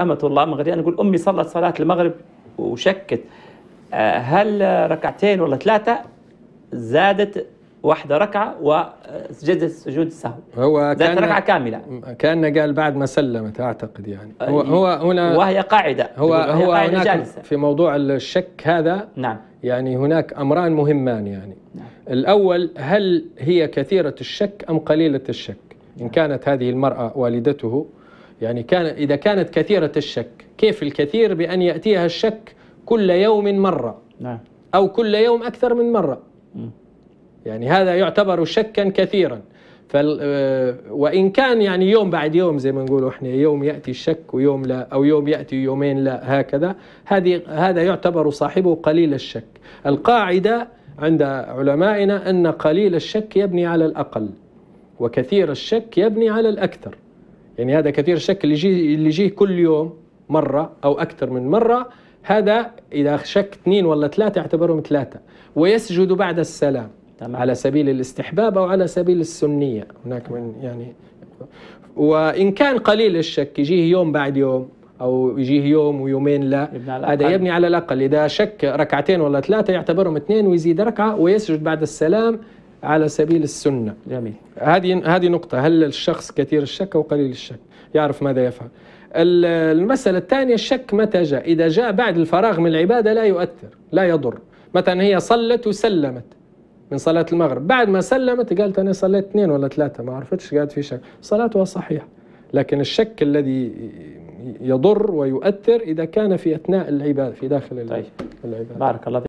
أمة الله مغربية أنا أقول أمي صلت صلاة المغرب وشكت آه، هل ركعتين ولا ثلاثة زادت واحدة ركعة وسجدت سجود السهو هو كان ركعة كاملة كان قال بعد ما سلمت أعتقد يعني آه، هو هو هنا وهي قاعدة هو وهي هو قاعدة هناك جالسة. في موضوع الشك هذا نعم يعني هناك أمران مهمان يعني نعم. الأول هل هي كثيرة الشك أم قليلة الشك إن نعم. كانت هذه المرأة والدته يعني كان إذا كانت كثيرة الشك كيف الكثير بأن يأتيها الشك كل يوم مرة نعم. أو كل يوم أكثر من مرة يعني هذا يعتبر شكا كثيرا فال آه، وإن كان يعني يوم بعد يوم زي ما نقول إحنا يوم يأتي الشك ويوم لا أو يوم يأتي يومين لا هكذا هذه هذا يعتبر صاحبه قليل الشك القاعدة عند علمائنا أن قليل الشك يبني على الأقل وكثير الشك يبني على الأكثر يعني هذا كثير الشك اللي يجي اللي يجيه كل يوم مره او اكثر من مره هذا اذا شك اثنين ولا ثلاثه اعتبرهم ثلاثه ويسجد بعد السلام تمام. على سبيل الاستحباب او على سبيل السنيه هناك من يعني وان كان قليل الشك يجيه يوم بعد يوم او يجيه يوم ويومين لا هذا يبني على الاقل اذا شك ركعتين ولا ثلاثه يعتبرهم اثنين ويزيد ركعه ويسجد بعد السلام على سبيل السنه جميل هذه هذه نقطه هل الشخص كثير الشك او قليل الشك يعرف ماذا يفعل المساله الثانيه الشك متى جاء اذا جاء بعد الفراغ من العباده لا يؤثر لا يضر مثلا هي صلت وسلمت من صلاة المغرب بعد ما سلمت قالت أنا صليت اثنين ولا ثلاثة ما عرفتش قالت في شك صلاتها صحيحة لكن الشك الذي يضر ويؤثر إذا كان في أثناء العبادة في داخل العبادة طيب. العبادة بارك الله